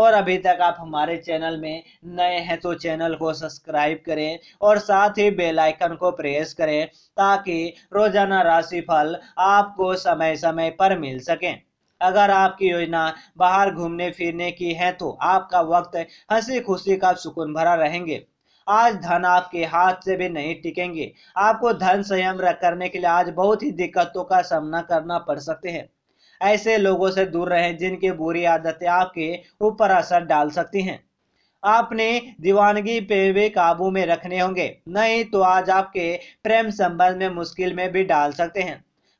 और अभी तक आप हमारे चैनल में नए हैं तो चैनल को सब्सक्राइब करें और साथ ही बेल आइकन को प्रेस करें ताकि रोजाना राशिफल आपको समय समय पर मिल सके अगर आपकी योजना बाहर घूमने फिरने की है तो आपका वक्त हंसी खुशी का सुकून भरा रहेंगे आज धन आपके हाथ से भी नहीं टिकेंगे आपको धन संयम करने के लिए आज बहुत ही दिक्कतों का सामना करना पड़ सकते हैं ऐसे लोगों से दूर रहें जिनकी बुरी आदतें आपके ऊपर असर डाल सकती हैं आपने दीवानगी पे भी काबू में रखने होंगे नहीं तो आज आपके प्रेम संबंध में मुश्किल में भी डाल सकते हैं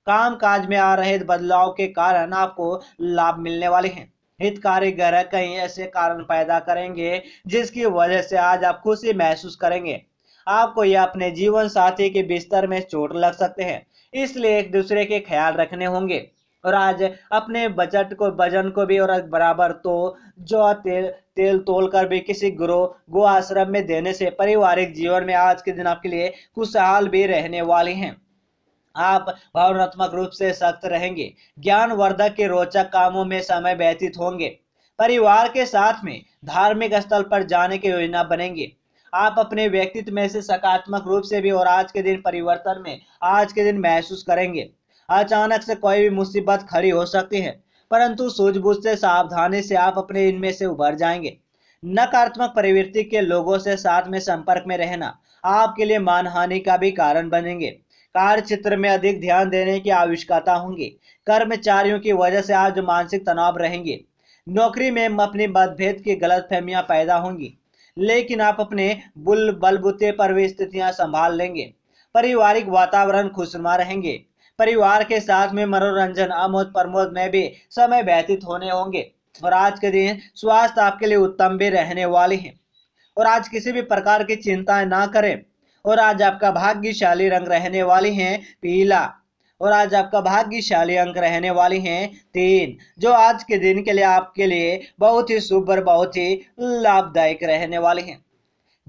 काम काज में आ रहे बदलाव के कारण आपको लाभ मिलने वाले हैं हितकारी ग्रह कहीं ऐसे कारण पैदा करेंगे जिसकी वजह से आज आप खुशी महसूस करेंगे आपको यह अपने जीवन साथी के बिस्तर में चोट लग सकते हैं इसलिए एक दूसरे के ख्याल रखने होंगे और आज अपने बजट को वजन को भी और बराबर तो जो तेल तेल तोल कर भी किसी गुरु गो आश्रम में देने से पारिवारिक जीवन में आज के दिन आपके लिए खुशहाल भी रहने वाले हैं आप भावनात्मक रूप से सख्त रहेंगे ज्ञान वर्धक के रोचक कामों में समय व्यतीत होंगे परिवार के साथ में धार्मिक स्थल पर जाने की योजना बनेंगे आप अपने व्यक्तित्व में से सकारात्मक रूप से भी और आज के दिन परिवर्तन में आज के दिन महसूस करेंगे अचानक से कोई भी मुसीबत खड़ी हो सकती है परंतु सूझबूझ से सावधानी से आप अपने इनमें से उभर जाएंगे नकारात्मक प्रवृत्ति के लोगों से साथ में संपर्क में रहना आपके लिए मानहानि का भी कारण बनेंगे कार्य क्षेत्र में अधिक ध्यान देने की आवश्यकता होंगी कर्मचारियों की वजह से आज मानसिक तनाव रहेंगे नौकरी में अपनी मतभेद की गलत फहमियां पैदा होंगी लेकिन आप अपने बुल बलबूते पर भी स्थितियाँ संभाल लेंगे पारिवारिक वातावरण खुशनुमा रहेंगे परिवार के साथ में मनोरंजन आमोद प्रमोद में भी समय व्यतीत होने होंगे और आज के दिन स्वास्थ्य आपके लिए उत्तम भी रहने वाले हैं और आज किसी भी प्रकार की चिंताएं ना करें और आज आपका भाग्यशाली रंग रहने वाली है पीला और आज आपका भाग्यशाली अंक रहने वाली हैं तीन जो आज के दिन के लिए आपके लिए बहुत ही शुभ और बहुत ही लाभदायक रहने वाले हैं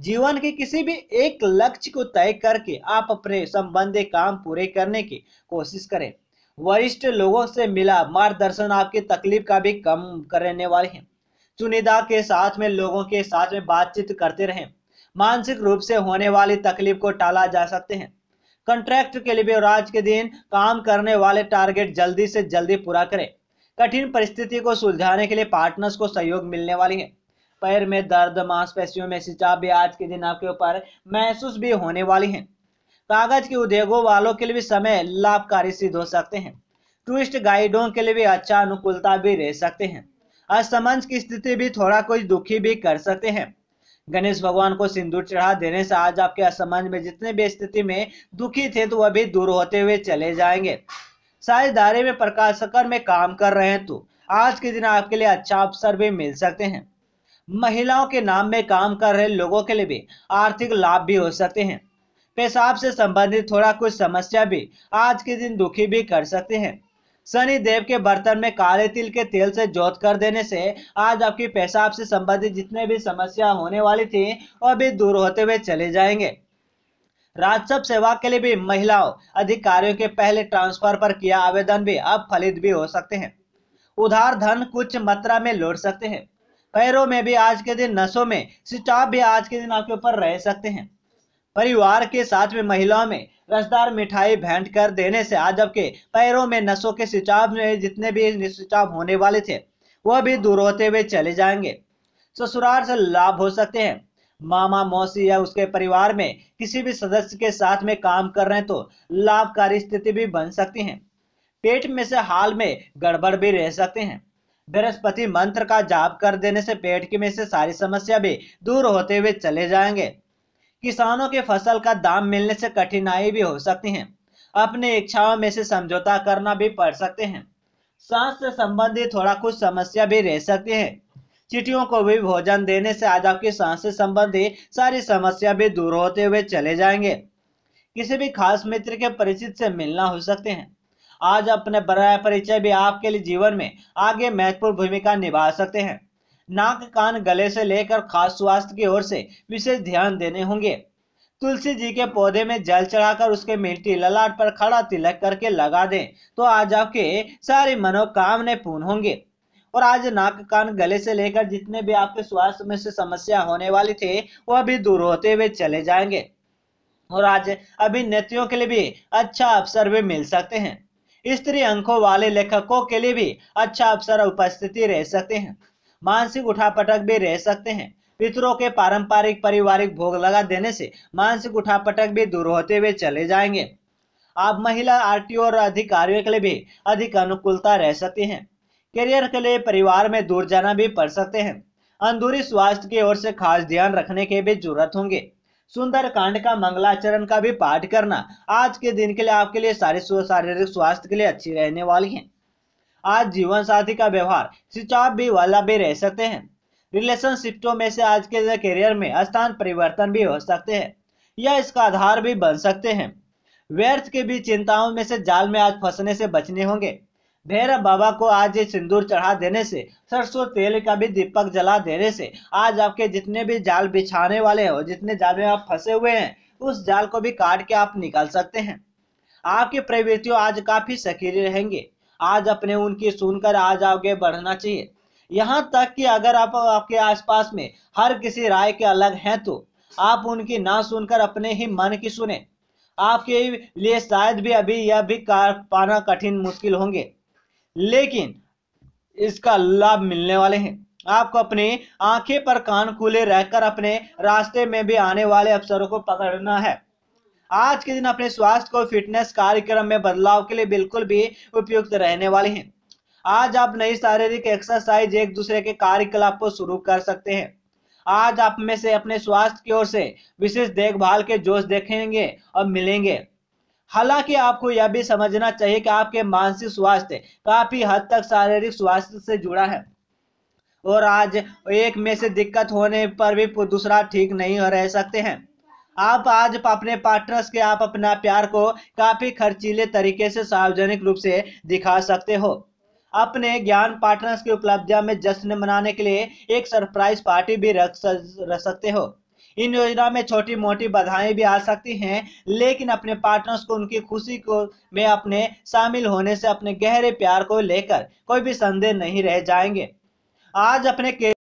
जीवन के किसी भी एक लक्ष्य को तय करके आप अपने संबंधित काम पूरे करने की कोशिश करें वरिष्ठ लोगों से मिला मार्गदर्शन आपकी तकलीफ का भी कम करने वाले हैं चुनिदा के साथ में लोगों के साथ में बातचीत करते रहें मानसिक रूप से होने वाली तकलीफ को टाला जा सकते हैं कंट्रैक्ट के लिए आज के दिन काम करने वाले टारगेट जल्दी से जल्दी पूरा करें कठिन परिस्थिति को सुलझाने के लिए पार्टनर्स को सहयोग मिलने वाली है पैर में दर्द मांसपेशियों में सिंचाव भी आज के दिन आपके ऊपर महसूस भी होने वाली है कागज के उद्योगों वालों के लिए भी समय लाभकारी सिद्ध हो सकते हैं टूरिस्ट गाइडों के लिए भी अच्छा अनुकूलता भी रह सकते हैं असमंज की स्थिति भी थोड़ा कुछ दुखी भी कर सकते हैं गणेश भगवान को सिंदूर चढ़ा देने से आज आपके असमंज में जितने भी स्थिति में दुखी थे तो वह भी दूर होते हुए चले जाएंगे साझेदारी में प्रकाश में काम कर रहे हैं तो आज के दिन आपके लिए अच्छा अवसर भी मिल सकते हैं महिलाओं के नाम में काम कर रहे लोगों के लिए भी आर्थिक लाभ भी हो सकते हैं पेशाब से संबंधित थोड़ा कुछ समस्या भी आज के दिन दुखी भी कर सकते हैं शनि देव के बर्तन में काले तिल के तेल से जोत कर देने से आज आपकी पेशाब से संबंधित जितने भी समस्या होने वाली थी वह भी दूर होते हुए चले जाएंगे राजसव सेवा के लिए भी महिलाओं अधिकारियों के पहले ट्रांसफर पर किया आवेदन भी अब फलित भी हो सकते हैं उधार धन कुछ मात्रा में लौट सकते हैं पैरों में भी आज के दिन नसों में स्टाफ भी आज के दिन आपके ऊपर रह सकते हैं परिवार के साथ में महिलाओं में रसदार मिठाई भेंट कर देने से आज आपके पैरों में नसों के स्टाफ में जितने भी निश्चिताप होने वाले थे वह भी दूर होते हुए चले जाएंगे ससुराल से लाभ हो सकते हैं मामा मौसी या उसके परिवार में किसी भी सदस्य के साथ में काम कर रहे हैं तो लाभकारी स्थिति भी बन सकती है पेट में से हाल में गड़बड़ भी रह सकते हैं बृहस्पति मंत्र का जाप कर देने से पेट की में से सारी समस्या भी दूर होते हुए चले जाएंगे किसानों के फसल का दाम मिलने से कठिनाई भी हो सकती है अपने इच्छाओं में से समझौता करना भी पड़ सकते हैं सांस से संबंधित थोड़ा कुछ समस्या भी रह सकती है चिटियों को भी भोजन देने से आज आपकी सांस से संबंधित सारी समस्या भी दूर होते हुए चले जाएंगे किसी भी खास मित्र के परिचित से मिलना हो सकते हैं आज अपने बड़ा परिचय भी आपके लिए जीवन में आगे महत्वपूर्ण भूमिका निभा सकते हैं नाक कान गले से लेकर खास स्वास्थ्य की ओर से विशेष ध्यान देने होंगे तुलसी जी के पौधे में जल चढ़ाकर उसके मिट्टी ललाट पर खड़ा तिलक करके लगा दें तो आज आपके सारे मनोकामने पूर्ण होंगे और आज नाक कान गले से लेकर जितने भी आपके स्वास्थ्य में से समस्या होने वाली थी वह भी दूर होते हुए चले जाएंगे और आज अभिनेत्रियों के लिए भी अच्छा अवसर भी मिल सकते हैं स्त्री अंकों वाले लेखकों के लिए भी अच्छा अवसर उपस्थिति रह सकते हैं मानसिक उठापटक भी रह सकते हैं पितरों के पारंपरिक पारिवारिक भोग लगा देने से मानसिक उठापटक भी दूर होते हुए चले जाएंगे आप महिला आरटीओ और अधिकारियों के लिए भी अधिक अनुकूलता रह सकती हैं करियर के लिए परिवार में दूर जाना भी पड़ सकते हैं अंदूरी स्वास्थ्य की ओर से खास ध्यान रखने के भी जरूरत होंगे सुंदर कांड का मंगलाचरण का भी पाठ करना आज के दिन के लिए आपके लिए सारे शारीरिक स्वास्थ्य के लिए अच्छी रहने वाली है आज जीवन साथी का व्यवहार शिचाप भी वाला भी रह सकते हैं रिलेशनशिप्टों में से आज के करियर में स्थान परिवर्तन भी हो सकते हैं या इसका आधार भी बन सकते हैं व्यर्थ के भी चिंताओं में से जाल में आज फंसने से बचने होंगे भैरव बाबा को आज सिंदूर चढ़ा देने से सरसों तेल का भी दीपक जला देने से आज आपके जितने भी जाल बिछाने वाले हो जितने जाल में आप फंसे हुए हैं उस जाल को भी काट के आप निकाल सकते हैं आपकी प्रवृत्तियों आज काफी सक्रिय रहेंगे आज अपने उनकी सुनकर आज आगे बढ़ना चाहिए यहाँ तक कि अगर आप आपके आसपास में हर किसी राय के अलग हैं तो आप उनकी ना सुनकर अपने ही मन की सुने आपके लिए शायद भी अभी यह भी कर पाना कठिन मुश्किल होंगे लेकिन इसका लाभ मिलने वाले हैं आपको अपनी आंखें पर कान खुले रहकर अपने रास्ते में भी आने वाले अवसरों को पकड़ना है आज के दिन अपने स्वास्थ्य को फिटनेस कार्यक्रम में बदलाव के लिए बिल्कुल भी उपयुक्त रहने वाले हैं आज आप नई शारीरिक एक्सरसाइज एक दूसरे के कार्यकलाप को शुरू कर सकते हैं आज आप में से अपने स्वास्थ्य की ओर से विशेष देखभाल के जोश देखेंगे और मिलेंगे हालांकि आपको यह भी समझना चाहिए कि आपके मानसिक स्वास्थ्य काफी हद तक शारीरिक स्वास्थ्य से जुड़ा है और आज एक में से दिक्कत होने पर भी दूसरा ठीक नहीं रह सकते हैं आप आज अपने पार्टनर्स के आप अपना प्यार को काफी खर्चीले तरीके से सार्वजनिक रूप से दिखा सकते हो अपने ज्ञान पार्टनर्स की उपलब्धियां में जश्न मनाने के लिए एक सरप्राइज पार्टी भी रख सकते हो इन योजना में छोटी मोटी बधाएं भी आ सकती हैं लेकिन अपने पार्टनर्स को उनकी खुशी को में अपने शामिल होने से अपने गहरे प्यार को लेकर कोई भी संदेह नहीं रह जाएंगे आज अपने